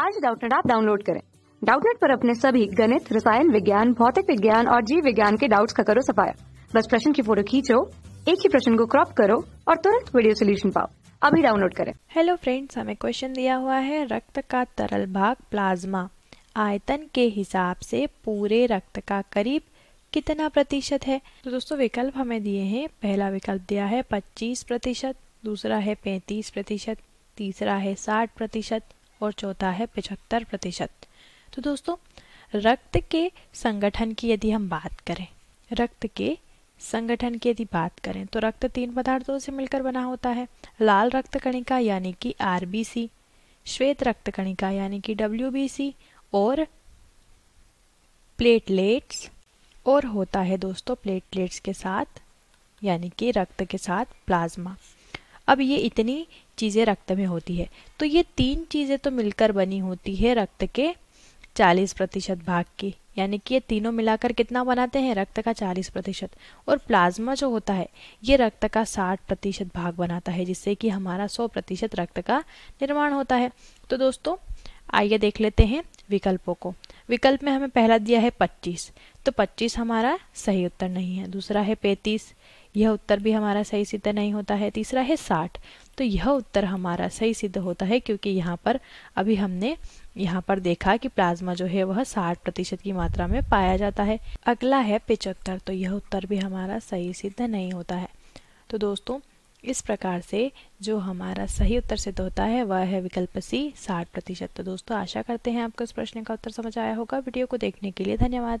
आज डाउटनेट आप डाउनलोड करें डाउटनेट पर अपने सभी गणित रसायन विज्ञान भौतिक विज्ञान और जीव विज्ञान के डाउट्स का करो सफाया बस प्रश्न की फोटो खींचो एक ही प्रश्न को क्रॉप करो और तुरंत वीडियो सोल्यूशन पाओ अभी डाउनलोड करें हेलो फ्रेंड्स हमें क्वेश्चन दिया हुआ है रक्त का तरल भाग प्लाज्मा आयतन के हिसाब से पूरे रक्त का करीब कितना प्रतिशत है तो दोस्तों विकल्प हमें दिए हैं पहला विकल्प दिया है 25 प्रतिशत दूसरा है 35 प्रतिशत तीसरा है 60 प्रतिशत और चौथा है पचहत्तर प्रतिशत तो दोस्तों रक्त के संगठन की यदि हम बात करें रक्त के संगठन की यदि बात करें तो रक्त तीन पदार्थों से मिलकर बना होता है लाल रक्त कणिका यानी कि आरबीसी श्वेत रक्त कणिका यानी कि डब्ल्यू और प्लेटलेट्स और होता है दोस्तों प्लेटलेट्स के साथ यानी कि रक्त के साथ प्लाज्मा अब ये इतनी चीज़ें रक्त में होती है तो ये तीन चीज़ें तो मिलकर बनी होती है रक्त के चालीस प्रतिशत भाग की यानी कि ये तीनों मिलाकर कितना बनाते हैं रक्त का चालीस प्रतिशत और प्लाज्मा जो होता है ये रक्त का साठ प्रतिशत भाग बनाता है जिससे कि हमारा सौ प्रतिशत रक्त का निर्माण होता है तो दोस्तों आइए देख लेते हैं विकल्पों को विकल्प में हमें पहला दिया है पच्चीस तो पच्चीस हमारा सही उत्तर नहीं है दूसरा है पैंतीस यह उत्तर भी हमारा सही सिद्ध नहीं होता है तीसरा है साठ तो यह उत्तर हमारा सही सिद्ध होता है क्योंकि यहाँ पर अभी हमने यहाँ पर देखा कि प्लाज्मा जो है वह साठ प्रतिशत की मात्रा में पाया जाता है अगला है पिचहत्तर तो यह उत्तर भी हमारा सही सिद्ध नहीं होता है तो दोस्तों इस प्रकार से जो हमारा सही उत्तर सिद्ध होता है वह है विकल्प सी साठ प्रतिशत तो दोस्तों आशा करते हैं आपको इस प्रश्न का उत्तर समझ आया होगा वीडियो को देखने के लिए धन्यवाद